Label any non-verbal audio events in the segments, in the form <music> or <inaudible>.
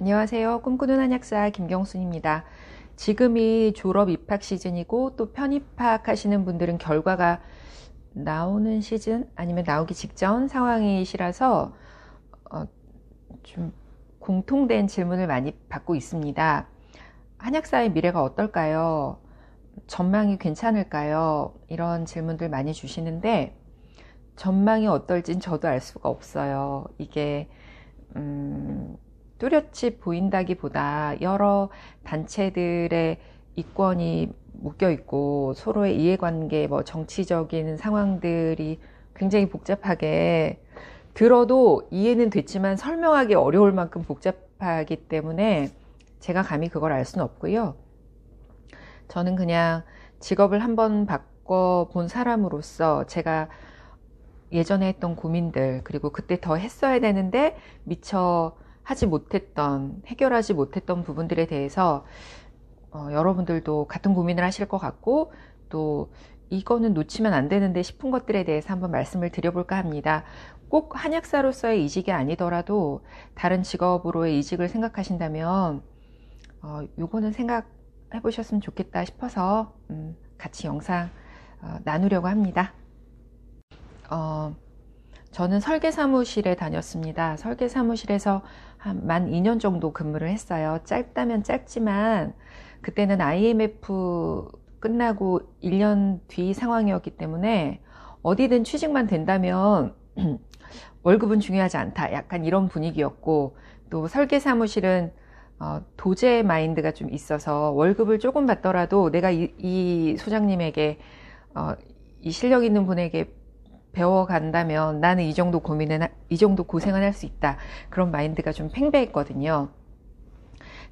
안녕하세요. 꿈꾸는 한약사 김경순입니다. 지금이 졸업 입학 시즌이고 또 편입학 하시는 분들은 결과가 나오는 시즌 아니면 나오기 직전 상황이시라서 어, 좀 공통된 질문을 많이 받고 있습니다. 한약사의 미래가 어떨까요? 전망이 괜찮을까요? 이런 질문들 많이 주시는데 전망이 어떨진 저도 알 수가 없어요. 이게 음, 뚜렷이 보인다기보다 여러 단체들의 이권이 묶여 있고 서로의 이해관계, 뭐 정치적인 상황들이 굉장히 복잡하게 들어도 이해는 됐지만 설명하기 어려울 만큼 복잡하기 때문에 제가 감히 그걸 알 수는 없고요. 저는 그냥 직업을 한번 바꿔 본 사람으로서 제가 예전에 했던 고민들 그리고 그때 더 했어야 되는데 미처 하지 못했던, 해결하지 못했던 부분들에 대해서 어, 여러분들도 같은 고민을 하실 것 같고 또 이거는 놓치면 안 되는데 싶은 것들에 대해서 한번 말씀을 드려볼까 합니다. 꼭 한약사로서의 이직이 아니더라도 다른 직업으로의 이직을 생각하신다면 어, 요거는 생각해 보셨으면 좋겠다 싶어서 음, 같이 영상 어, 나누려고 합니다. 어, 저는 설계 사무실에 다녔습니다. 설계 사무실에서 한만 2년 정도 근무를 했어요. 짧다면 짧지만 그때는 IMF 끝나고 1년 뒤 상황이었기 때문에 어디든 취직만 된다면 <clears throat> 월급은 중요하지 않다. 약간 이런 분위기였고 또 설계 사무실은 어, 도제 마인드가 좀 있어서 월급을 조금 받더라도 내가 이, 이 소장님에게 어, 이 실력 있는 분에게 배워간다면 나는 이 정도 고민은 이 정도 고생은 할 수 있다 그런 마인드가 좀 팽배했거든요.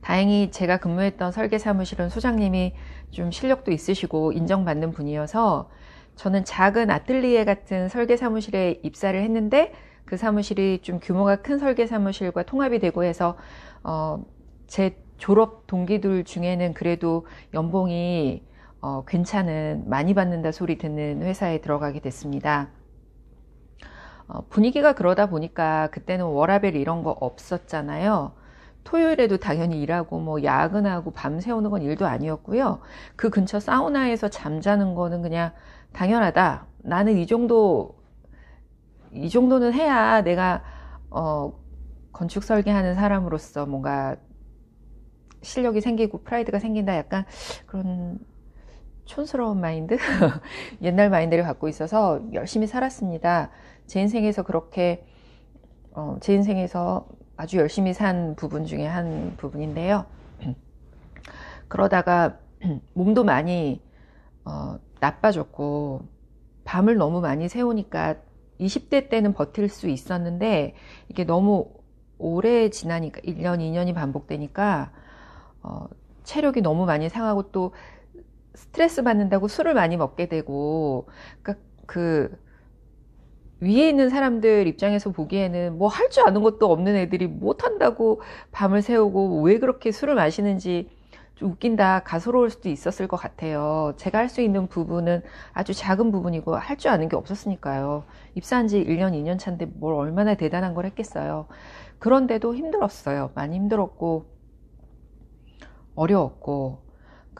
다행히 제가 근무했던 설계 사무실은 소장님이 좀 실력도 있으시고 인정받는 분이어서 저는 작은 아틀리에 같은 설계 사무실에 입사를 했는데 그 사무실이 좀 규모가 큰 설계 사무실과 통합이 되고 해서 어, 제 졸업 동기들 중에는 그래도 연봉이 어, 괜찮은 많이 받는다 소리 듣는 회사에 들어가게 됐습니다. 어, 분위기가 그러다 보니까 그때는 워라벨 이런 거 없었잖아요. 토요일에도 당연히 일하고 뭐 야근하고 밤 새우는 건 일도 아니었고요. 그 근처 사우나에서 잠자는 거는 그냥 당연하다. 나는 이 정도 이 정도는 해야 내가 어, 건축 설계하는 사람으로서 뭔가 실력이 생기고 프라이드가 생긴다 약간 그런 촌스러운 마인드? <laughs> 옛날 마인드를 갖고 있어서 열심히 살았습니다. 제 인생에서 그렇게, 어, 제 인생에서 아주 열심히 산 부분 중에 한 부분인데요. <clears throat> 그러다가 <clears throat> 몸도 많이 어, 나빠졌고, 밤을 너무 많이 새우니까 20대 때는 버틸 수 있었는데, 이게 너무 오래 지나니까, 1년, 2년이 반복되니까, 어, 체력이 너무 많이 상하고 또 스트레스 받는다고 술을 많이 먹게 되고, 그러니까 그 위에 있는 사람들 입장에서 보기에는 뭐 할 줄 아는 것도 없는 애들이 못한다고 밤을 새우고 왜 그렇게 술을 마시는지 좀 웃긴다, 가소로울 수도 있었을 것 같아요. 제가 할 수 있는 부분은 아주 작은 부분이고 할 줄 아는 게 없었으니까요. 입사한 지 1년, 2년 차인데 뭘 얼마나 대단한 걸 했겠어요. 그런데도 힘들었어요. 많이 힘들었고, 어려웠고,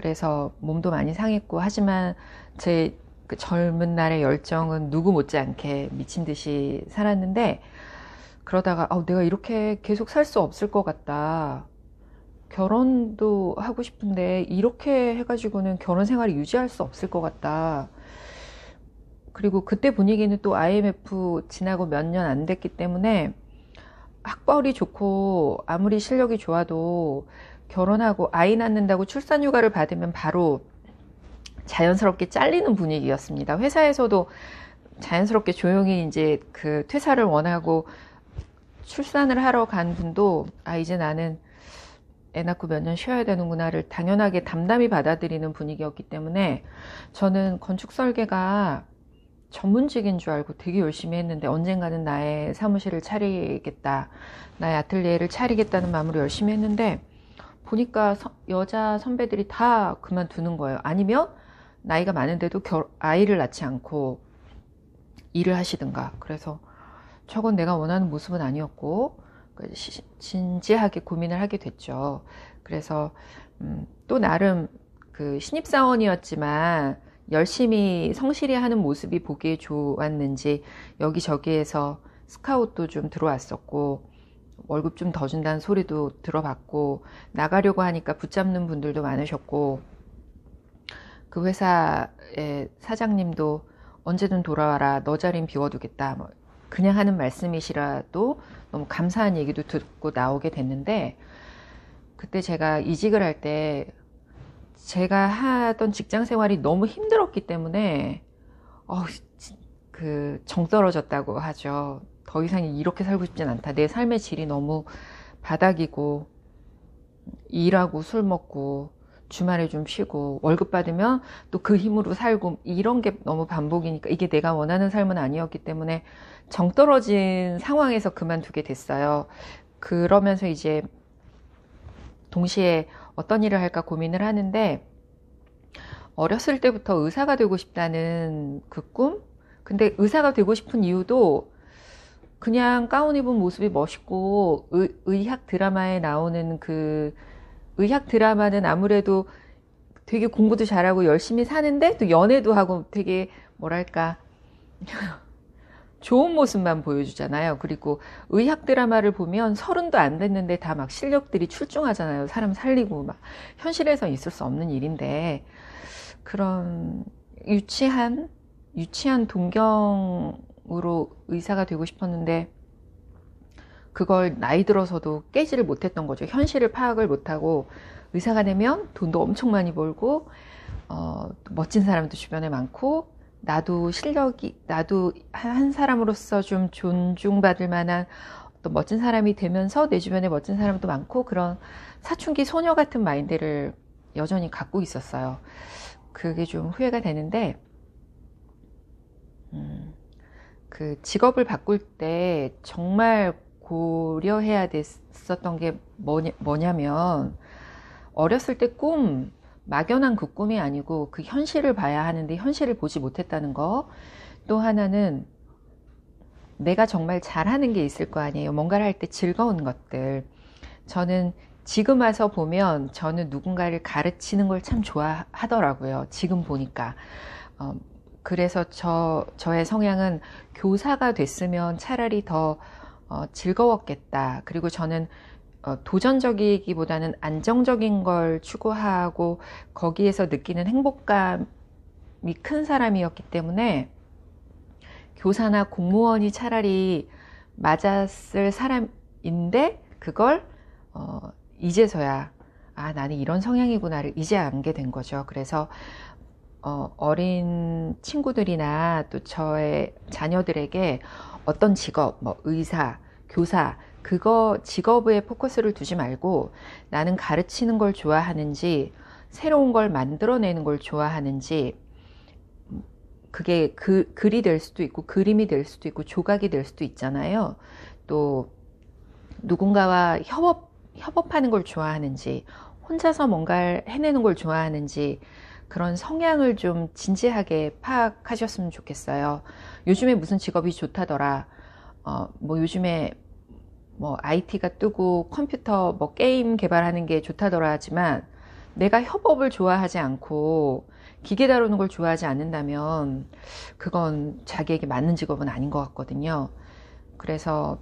그래서 몸도 많이 상했고 하지만 제 그 젊은 날의 열정은 누구 못지않게 미친 듯이 살았는데 그러다가 아, 내가 이렇게 계속 살 수 없을 것 같다. 결혼도 하고 싶은데 이렇게 해가지고는 결혼 생활을 유지할 수 없을 것 같다. 그리고 그때 분위기는 또 IMF 지나고 몇 년 안 됐기 때문에 학벌이 좋고 아무리 실력이 좋아도 결혼하고 아이 낳는다고 출산 휴가를 받으면 바로 자연스럽게 잘리는 분위기였습니다. 회사에서도 자연스럽게 조용히 이제 그 퇴사를 원하고 출산을 하러 간 분도 아 이제 나는 애 낳고 몇 년 쉬어야 되는구나를 당연하게 담담히 받아들이는 분위기였기 때문에 저는 건축 설계가 전문직인 줄 알고 되게 열심히 했는데 언젠가는 나의 사무실을 차리겠다, 나의 아틀리에를 차리겠다는 마음으로 열심히 했는데 보니까 서, 여자 선배들이 다 그만두는 거예요. 아니면 나이가 많은데도 결, 아이를 낳지 않고 일을 하시든가. 그래서 저건 내가 원하는 모습은 아니었고 그 진지하게 고민을 하게 됐죠. 그래서 음, 또 나름 그 신입사원이었지만 열심히 성실히 하는 모습이 보기에 좋았는지 여기저기에서 스카웃도 좀 들어왔었고 월급 좀 더 준다는 소리도 들어봤고 나가려고 하니까 붙잡는 분들도 많으셨고 그 회사의 사장님도 언제든 돌아와라 너자리 비워두겠다 뭐 그냥 하는 말씀이시라도 너무 감사한 얘기도 듣고 나오게 됐는데 그때 제가 이직을 할 때 제가 하던 직장 생활이 너무 힘들었기 때문에 어, 그 정떨어졌다고 하죠. 더 이상 이렇게 살고 싶진 않다. 내 삶의 질이 너무 바닥이고, 일하고 술 먹고, 주말에 좀 쉬고, 월급 받으면 또 그 힘으로 살고, 이런 게 너무 반복이니까 이게 내가 원하는 삶은 아니었기 때문에 정 떨어진 상황에서 그만두게 됐어요. 그러면서 이제 동시에 어떤 일을 할까 고민을 하는데, 어렸을 때부터 의사가 되고 싶다는 그 꿈? 근데 의사가 되고 싶은 이유도 그냥 가운 입은 모습이 멋있고 의, 학 드라마에 나오는 그 의학 드라마는 아무래도 되게 공부도 잘하고 열심히 사는데 또 연애도 하고 되게 뭐랄까 <laughs> 좋은 모습만 보여주잖아요. 그리고 의학 드라마를 보면 서른도 안 됐는데 다 막 실력들이 출중하잖아요. 사람 살리고 막 현실에서 있을 수 없는 일인데 그런 유치한 유치한 동경 전공로 의사가 되고 싶었는데 그걸 나이 들어서도 깨지를 못했던 거죠. 현실을 파악을 못하고 의사가 되면 돈도 엄청 많이 벌고 어, 멋진 사람도 주변에 많고 나도 실력이 나도 한 사람으로서 좀 존중받을 만한 어 멋진 사람이 되면서 내 주변에 멋진 사람도 많고 그런 사춘기 소녀 같은 마인드를 여전히 갖고 있었어요. 그게 좀 후회가 되는데 음, 그 직업을 바꿀 때 정말 고려해야 됐었던 게 뭐냐, 뭐냐면 어렸을 때 꿈, 막연한 그 꿈이 아니고 그 현실을 봐야 하는데 현실을 보지 못했다는 거. 또 하나는 내가 정말 잘하는 게 있을 거 아니에요. 뭔가를 할 때 즐거운 것들. 저는 지금 와서 보면 저는 누군가를 가르치는 걸 참 좋아하더라고요. 지금 보니까. 어, 그래서 저, 저의 성향은 교사가 됐으면 차라리 더 어, 즐거웠겠다. 그리고 저는 어, 도전적이기보다는 안정적인 걸 추구하고 거기에서 느끼는 행복감이 큰 사람이었기 때문에 교사나 공무원이 차라리 맞았을 사람인데 그걸 어, 이제서야 아 나는 이런 성향이구나를 이제 안게된 거죠. 그래서 어, 어린 친구들이나 또 저의 자녀들에게 어떤 직업, 뭐 의사, 교사, 그거 직업에 포커스를 두지 말고 나는 가르치는 걸 좋아하는지 새로운 걸 만들어내는 걸 좋아하는지 그게 그, 글이 될 수도 있고 그림이 될 수도 있고 조각이 될 수도 있잖아요. 또 누군가와 협업, 협업하는 걸 좋아하는지 혼자서 뭔가를 해내는 걸 좋아하는지 그런 성향을 좀 진지하게 파악하셨으면 좋겠어요. 요즘에 무슨 직업이 좋다더라. 어, 뭐 요즘에 뭐 IT가 뜨고 컴퓨터 뭐 게임 개발하는 게 좋다더라 하지만 내가 협업을 좋아하지 않고 기계 다루는 걸 좋아하지 않는다면 그건 자기에게 맞는 직업은 아닌 것 같거든요. 그래서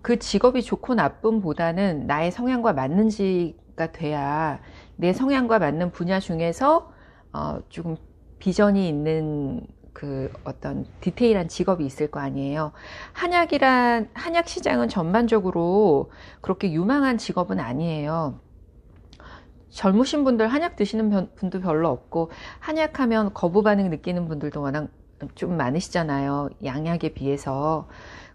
그 직업이 좋고 나쁨보다는 나의 성향과 맞는지 정도가 돼야 내 성향과 맞는 분야 중에서 어, 조금 비전이 있는 그 어떤 디테일한 직업이 있을 거 아니에요. 한약이란 한약 시장은 전반적으로 그렇게 유망한 직업은 아니에요. 젊으신 분들 한약 드시는 분도 별로 없고 한약하면 거부 반응 느끼는 분들도 워낙 좀 많으시잖아요. 양약에 비해서.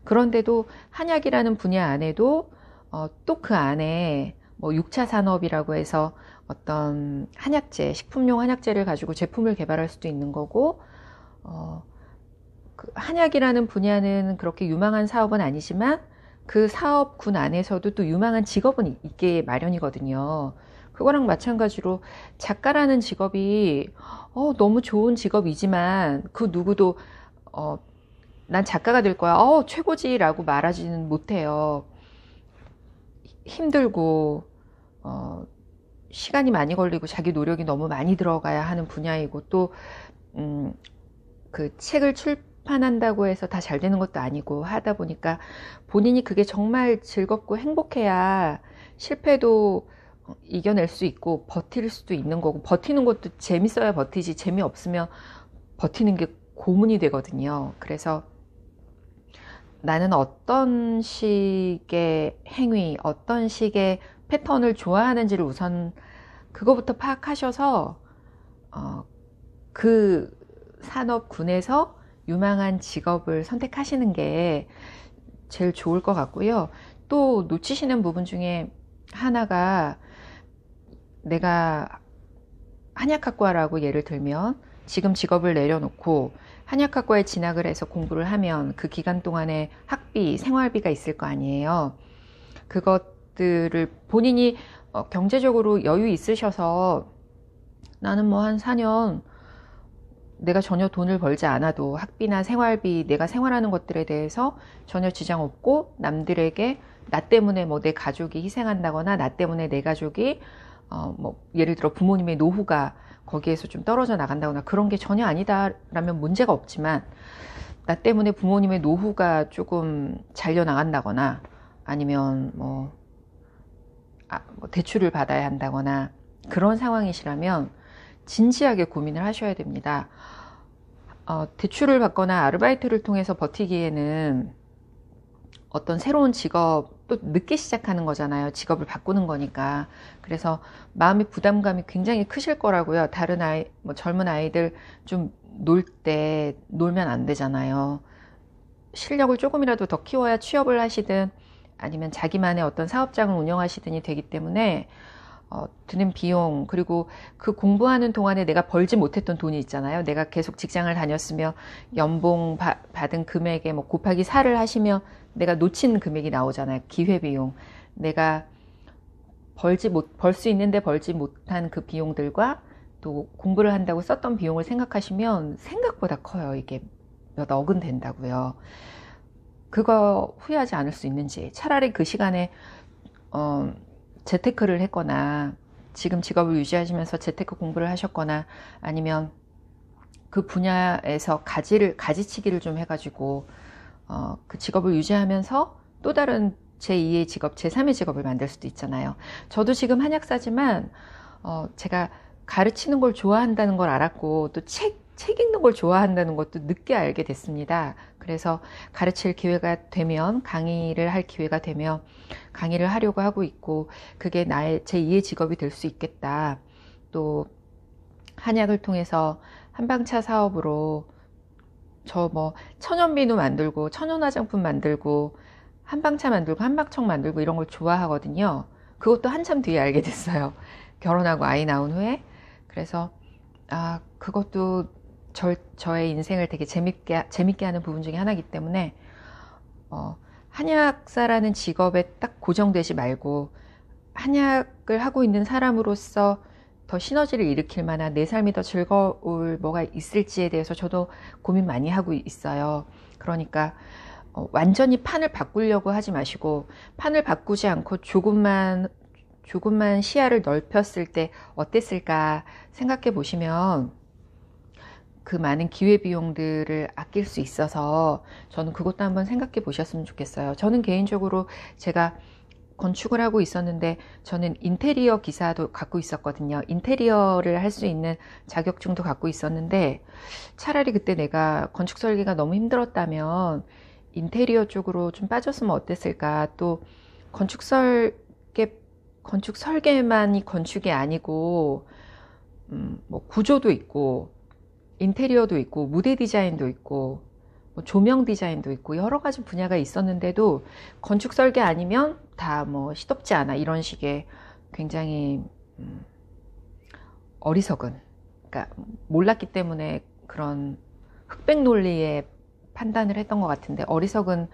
그런데도 한약이라는 분야 안에도 어, 또 그 안에 뭐 6차 산업이라고 해서 어떤 한약재, 식품용 한약재를 가지고 제품을 개발할 수도 있는 거고, 어, 그 한약이라는 분야는 그렇게 유망한 사업은 아니지만 그 사업군 안에서도 또 유망한 직업은 있게 마련이거든요. 그거랑 마찬가지로 작가라는 직업이 어, 너무 좋은 직업이지만 그 누구도 어, 난 작가가 될 거야. 어, 최고지라고 말하지는 못해요. 힘들고 어, 시간이 많이 걸리고 자기 노력이 너무 많이 들어가야 하는 분야이고 또그 음, 책을 출판한다고 해서 다 잘 되는 것도 아니고 하다 보니까 본인이 그게 정말 즐겁고 행복해야 실패도 어, 이겨낼 수 있고 버틸 수도 있는 거고 버티는 것도 재밌어야 버티지 재미없으면 버티는 게 고문이 되거든요. 그래서 나는 어떤 식의 행위, 어떤 식의 패턴을 좋아하는지를 우선 그거부터 파악하셔서 어, 그 산업군에서 유망한 직업을 선택하시는 게 제일 좋을 것 같고요. 또 놓치시는 부분 중에 하나가 내가 한약학과라고 예를 들면 지금 직업을 내려놓고 한약학과에 진학을 해서 공부를 하면 그 기간 동안에 학비, 생활비가 있을 거 아니에요. 그것들을 본인이 어, 경제적으로 여유 있으셔서 나는 뭐 한 4년 내가 전혀 돈을 벌지 않아도 학비나 생활비, 내가 생활하는 것들에 대해서 전혀 지장 없고 남들에게 나 때문에 뭐 내 가족이 희생한다거나 나 때문에 내 가족이 어뭐 예를 들어 부모님의 노후가 거기에서 좀 떨어져 나간다거나 그런 게 전혀 아니다라면 문제가 없지만 나 때문에 부모님의 노후가 조금 잘려 나간다거나 아니면 뭐, 아, 뭐 대출을 받아야 한다거나 그런 상황이시라면 진지하게 고민을 하셔야 됩니다. 어, 대출을 받거나 아르바이트를 통해서 버티기에는 어떤 새로운 직업 또 늦게 시작하는 거잖아요. 직업을 바꾸는 거니까. 그래서 마음의 부담감이 굉장히 크실 거라고요. 다른 아이, 뭐 젊은 아이들 좀 놀 때 놀면 안 되잖아요. 실력을 조금이라도 더 키워야 취업을 하시든 아니면 자기만의 어떤 사업장을 운영하시든이 되기 때문에 어, 드는 비용 그리고 그 공부하는 동안에 내가 벌지 못했던 돈이 있잖아요. 내가 계속 직장을 다녔으며 연봉 바, 받은 금액에 뭐 곱하기 4를 하시면 내가 놓친 금액이 나오잖아요. 기회비용. 내가 벌지 못 벌 수 있는데 벌지 못한 그 비용들과 또 공부를 한다고 썼던 비용을 생각하시면 생각보다 커요. 이게 몇 억은 된다고요. 그거 후회하지 않을 수 있는지 차라리 그 시간에 어, 재테크를 했거나 지금 직업을 유지하시면서 재테크 공부를 하셨거나 아니면 그 분야에서 가지를 가지치기를 좀 해가지고 어, 그 직업을 유지하면서 또 다른 제2의 직업, 제3의 직업을 만들 수도 있잖아요. 저도 지금 한약사지만 어, 제가 가르치는 걸 좋아한다는 걸 알았고 또책 책 읽는 걸 좋아한다는 것도 늦게 알게 됐습니다. 그래서 가르칠 기회가 되면 강의를 할 기회가 되면 강의를 하려고 하고 있고 그게 나의 제 2의 직업이 될 수 있겠다. 또 한약을 통해서 한방차 사업으로 저 뭐 천연비누 만들고 천연화장품 만들고 한방차 만들고 한방청 만들고 이런 걸 좋아하거든요. 그것도 한참 뒤에 알게 됐어요. 결혼하고 아이 낳은 후에 그래서 아 그것도 저, 저의 인생을 되게 재밌게, 재밌게 하는 부분 중에 하나이기 때문에, 어, 한약사라는 직업에 딱 고정되지 말고, 한약을 하고 있는 사람으로서 더 시너지를 일으킬 만한 내 삶이 더 즐거울 뭐가 있을지에 대해서 저도 고민 많이 하고 있어요. 그러니까, 어, 완전히 판을 바꾸려고 하지 마시고, 판을 바꾸지 않고 조금만, 조금만 시야를 넓혔을 때 어땠을까 생각해 보시면, 그 많은 기회 비용들을 아낄 수 있어서 저는 그것도 한번 생각해 보셨으면 좋겠어요. 저는 개인적으로 제가 건축을 하고 있었는데 저는 인테리어 기사도 갖고 있었거든요. 인테리어를 할 수 있는 자격증도 갖고 있었는데 차라리 그때 내가 건축 설계가 너무 힘들었다면 인테리어 쪽으로 좀 빠졌으면 어땠을까? 또 건축 설계 건축 설계만이 건축이 아니고 음, 뭐 구조도 있고 인테리어도 있고 무대 디자인도 있고 뭐 조명 디자인도 있고 여러 가지 분야가 있었는데도 건축 설계 아니면 다뭐 시덥지 않아 이런 식의 굉장히 음, 어리석은 그러니까 몰랐기 때문에 그런 흑백 논리의 판단을 했던 것 같은데 어리석은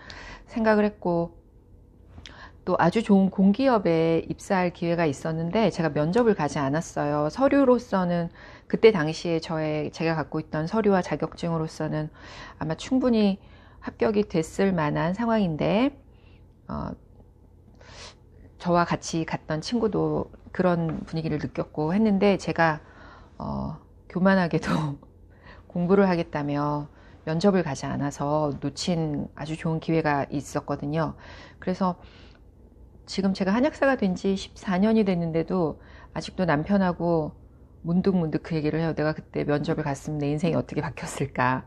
생각을 했고 또 아주 좋은 공기업에 입사할 기회가 있었는데 제가 면접을 가지 않았어요. 서류로서는 그때 당시에 저의 제가 갖고 있던 서류와 자격증으로서는 아마 충분히 합격이 됐을 만한 상황인데 어, 저와 같이 갔던 친구도 그런 분위기를 느꼈고 했는데 제가 어, 교만하게도 <laughs> 공부를 하겠다며 면접을 가지 않아서 놓친 아주 좋은 기회가 있었거든요. 그래서 지금 제가 한약사가 된 지 14년이 됐는데도 아직도 남편하고 문득문득 그 얘기를 해요. 내가 그때 면접을 갔으면 내 인생이 어떻게 바뀌었을까.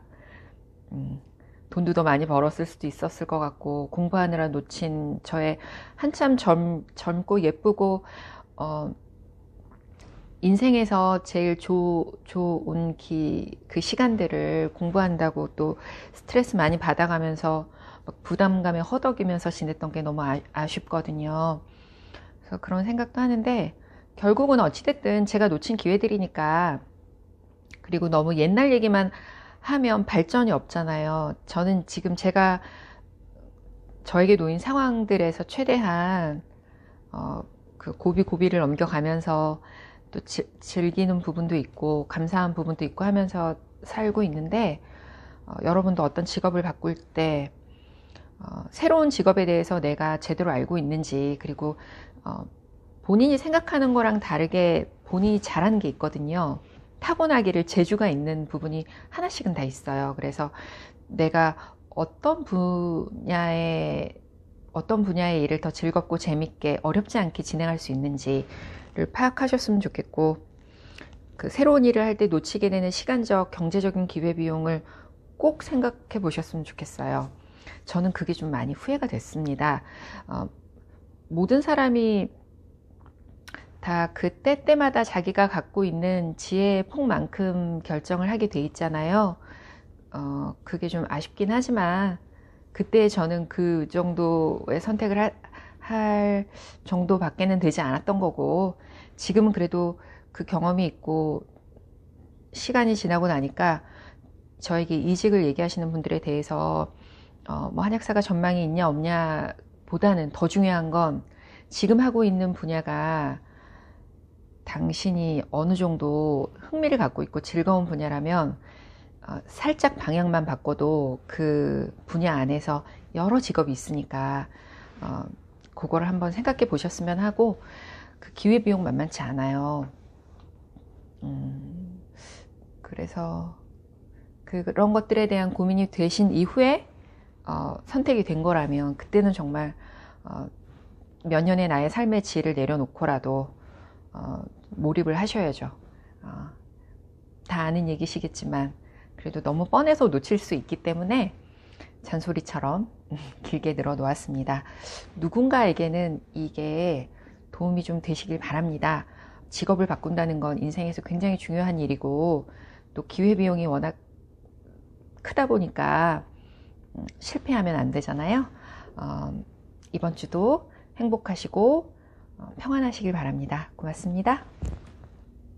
음, 돈도 더 많이 벌었을 수도 있었을 것 같고 공부하느라 놓친 저의 한참 젊, 젊고 예쁘고 어, 인생에서 제일 조, 좋은 기, 그 시간들을 공부한다고 또 스트레스 많이 받아가면서 부담감에 허덕이면서 지냈던 게 너무 아, 쉽거든요 그래서 그런 생각도 하는데 결국은 어찌됐든 제가 놓친 기회들이니까 그리고 너무 옛날 얘기만 하면 발전이 없잖아요. 저는 지금 제가 저에게 놓인 상황들에서 최대한 어, 그 고비 고비를 넘겨가면서 또 지, 즐기는 부분도 있고 감사한 부분도 있고 하면서 살고 있는데 어, 여러분도 어떤 직업을 바꿀 때 어, 새로운 직업에 대해서 내가 제대로 알고 있는지 그리고 어, 본인이 생각하는 거랑 다르게 본인이 잘하는 게 있거든요. 타고나기를 재주가 있는 부분이 하나씩은 다 있어요. 그래서 내가 어떤 분야에 어떤 분야의 일을 더 즐겁고 재밌게 어렵지 않게 진행할 수 있는지를 파악하셨으면 좋겠고 그 새로운 일을 할 때 놓치게 되는 시간적 경제적인 기회 비용을 꼭 생각해 보셨으면 좋겠어요. 저는 그게 좀 많이 후회가 됐습니다. 어, 모든 사람이 다 그때 때마다 자기가 갖고 있는 지혜의 폭만큼 결정을 하게 돼 있잖아요. 어, 그게 좀 아쉽긴 하지만 그때 저는 그 정도의 선택을 하, 할 정도밖에는 되지 않았던 거고 지금은 그래도 그 경험이 있고 시간이 지나고 나니까 저에게 이직을 얘기하시는 분들에 대해서 어, 뭐 한약사가 전망이 있냐 없냐 보다는 더 중요한 건 지금 하고 있는 분야가 당신이 어느 정도 흥미를 갖고 있고 즐거운 분야라면 어, 살짝 방향만 바꿔도 그 분야 안에서 여러 직업이 있으니까 어, 그걸 한번 생각해 보셨으면 하고 그 기회 비용 만만치 않아요. 음, 그래서 그런 것들에 대한 고민이 되신 이후에 어, 선택이 된 거라면 그때는 정말 어, 몇 년의 나의 삶의 질을 내려놓고라도 어, 몰입을 하셔야죠. 어, 다 아는 얘기시겠지만 그래도 너무 뻔해서 놓칠 수 있기 때문에 잔소리처럼 <laughs> 길게 늘어놓았습니다. 누군가에게는 이게 도움이 좀 되시길 바랍니다. 직업을 바꾼다는 건 인생에서 굉장히 중요한 일이고 또 기회비용이 워낙 크다 보니까 음, 실패하면 안 되잖아요. 어, 이번 주도 행복하시고 평안하시길 바랍니다. 고맙습니다.